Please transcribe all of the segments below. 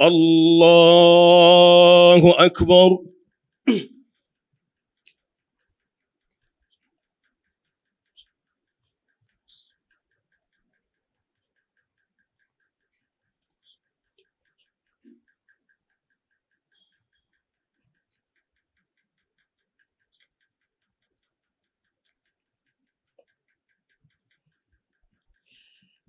الله أكبر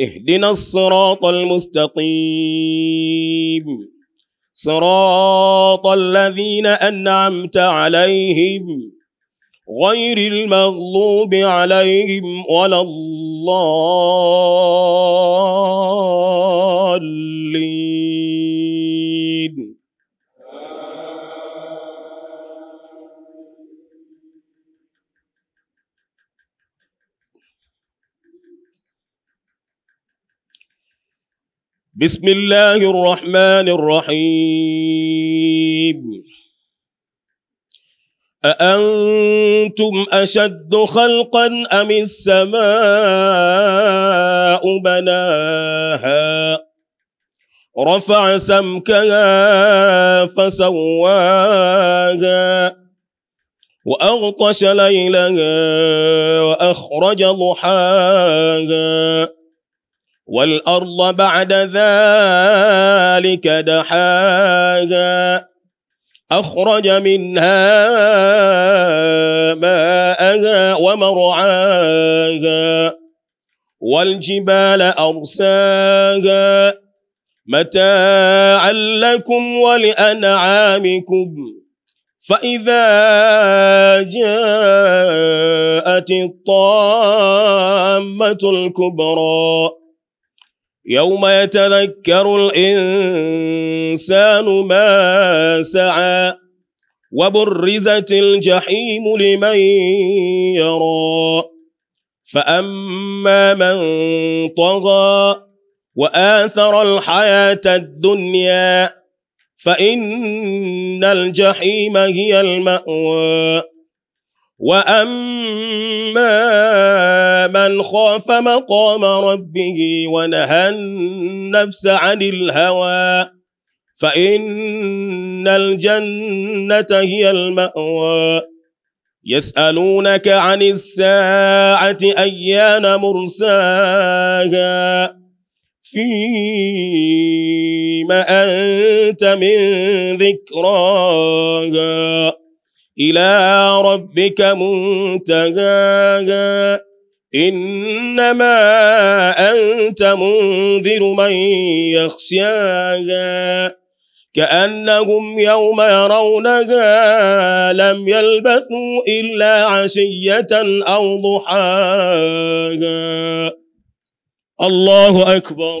اهدنا الصراط المستقيم صراط الذين أنعمت عليهم غير المغلوب عليهم ولا الضالين بسم الله الرحمن الرحيم أأنتم أشد خلقا أم السماء بناها رفع سمكها فسواها وأغطش ليلها وأخرج ضحاها والأرض بعد ذلك دحاها أخرج منها ماءها ومرعاها والجبال أرساها متاعا لكم ولأنعامكم فإذا جاءت الطامة الكبرى يوم يتذكر الإنسان ما سعى وبرزت الجحيم لمن يرى فأما من طغى وآثر الحياة الدنيا فإن الجحيم هي المأوى واما من خاف مقام ربه ونهى النفس عن الهوى فان الجنه هي الماوى يسالونك عن الساعه ايان مرساها فيما انت من ذكراها إلى ربك منتهاها إنما أنت منذر من يخشاها كأنهم يوم يرونها لم يلبثوا إلا عشية أو ضحاها الله أكبر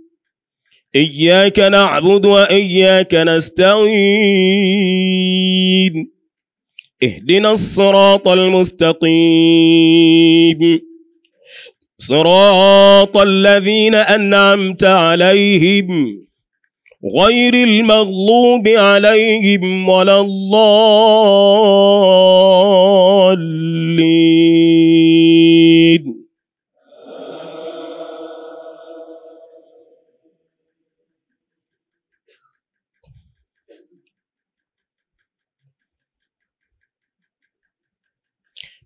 إياك نعبد وإياك نستعين اهدنا الصراط المستقيم صراط الذين أنعمت عليهم غير المغلوب عليهم ولا الضالين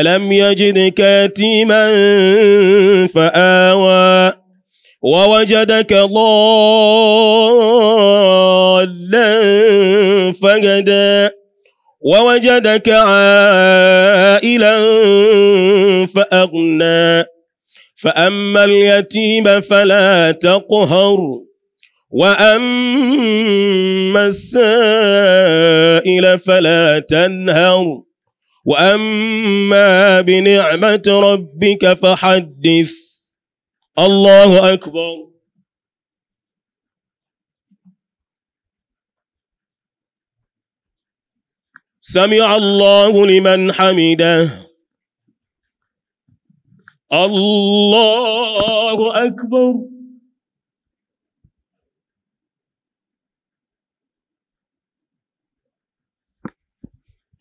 ألم يجدك يتيما فآوى ووجدك ضالا فهدى ووجدك عائلا فأغنى فأما اليتيم فلا تقهر وأما السائل فلا تنهر وأما بنعمة ربك فحدث الله أكبر سمع الله لمن حمده الله أكبر